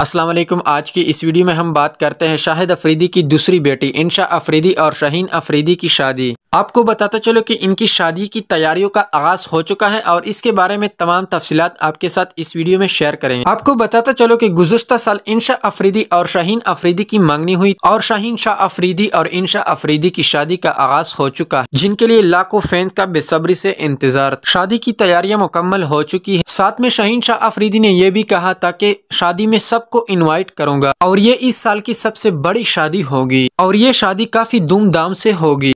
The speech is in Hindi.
असलम आज की इस वीडियो में हम बात करते हैं शाहिद अफरीदी की दूसरी बेटी इंशा अफरीदी और शहीन अफरीदी की शादी आपको बताते चलो कि इनकी शादी की तैयारियों का आगाज हो चुका है और इसके बारे में तमाम तफसीत आपके साथ इस वीडियो में शेयर करेंगे आपको बताते चलो कि गुजशत साल इंशा अफरीदी और शहीन अफरीदी की मांगनी हुई और शाहीन शाह अफरीदी और इंशा अफरीदी की शादी का आगाज हो चुका है जिनके लिए लाखों फैंस का बेसब्री से इंतजार शादी की तैयारियां मुकम्मल हो चुकी है साथ में शहीन शाह अफरीदी ने यह भी कहा था की शादी में सब सबको इनवाइट करूंगा और ये इस साल की सबसे बड़ी शादी होगी और ये शादी काफी धूमधाम से होगी